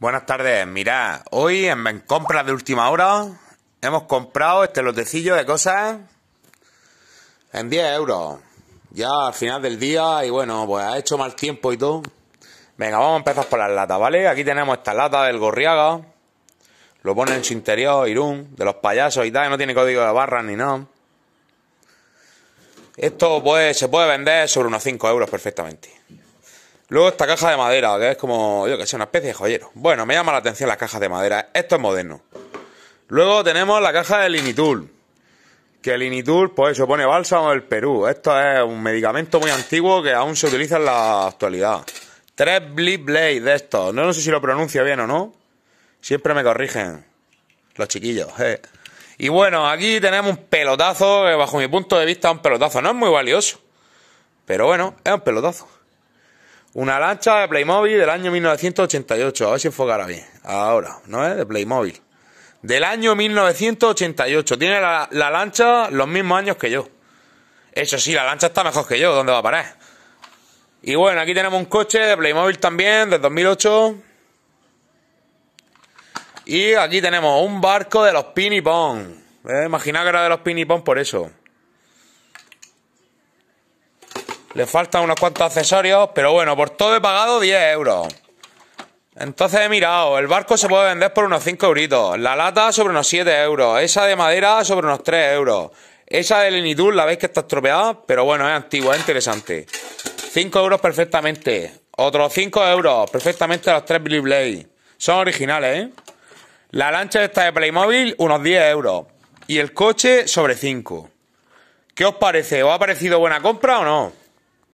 Buenas tardes, mirad, hoy en compras de última hora hemos comprado este lotecillo de cosas en 10 euros. Ya al final del día y bueno, pues ha hecho mal tiempo y todo. Venga, vamos a empezar por las latas, ¿vale? Aquí tenemos esta lata del Gorriaga. Lo pone en su interior, Irún, de los payasos y tal, no tiene código de barras ni nada. Esto pues se puede vender sobre unos 5 euros perfectamente. Luego esta caja de madera, que es como, yo que sé, una especie de joyero. Bueno, me llama la atención las cajas de madera. Esto es moderno. Luego tenemos la caja de Linitul. Que Linitul, pues se pone bálsamo del Perú. Esto es un medicamento muy antiguo que aún se utiliza en la actualidad. Tres Blip Blade de estos. No, no sé si lo pronuncio bien o no. Siempre me corrigen. Los chiquillos, eh. Y bueno, aquí tenemos un pelotazo que bajo mi punto de vista es un pelotazo. No es muy valioso. Pero bueno, es un pelotazo. Una lancha de Playmobil del año 1988. A ver si enfocará bien. Ahora, ¿no es? De Playmobil. Del año 1988. Tiene la, lancha los mismos años que yo. Eso sí, la lancha está mejor que yo. ¿Dónde va a parar? Y bueno, aquí tenemos un coche de Playmobil también, del 2008. Y aquí tenemos un barco de los Pinipón. Pong ¿Eh? imagina que era de los Pinipón por eso. Le faltan unos cuantos accesorios, pero bueno, por todo he pagado 10 euros. Entonces he mirado, el barco se puede vender por unos 5 euritos, la lata sobre unos 7 euros, esa de madera sobre unos 3 euros, esa de lenitud la veis que está estropeada, pero bueno, es antigua, es interesante. 5 euros perfectamente, otros 5 euros, perfectamente los 3 Billy Blade. Son originales, ¿eh? La lancha esta de Playmobil, unos 10 euros. Y el coche sobre 5. ¿Qué os parece? ¿Os ha parecido buena compra o no?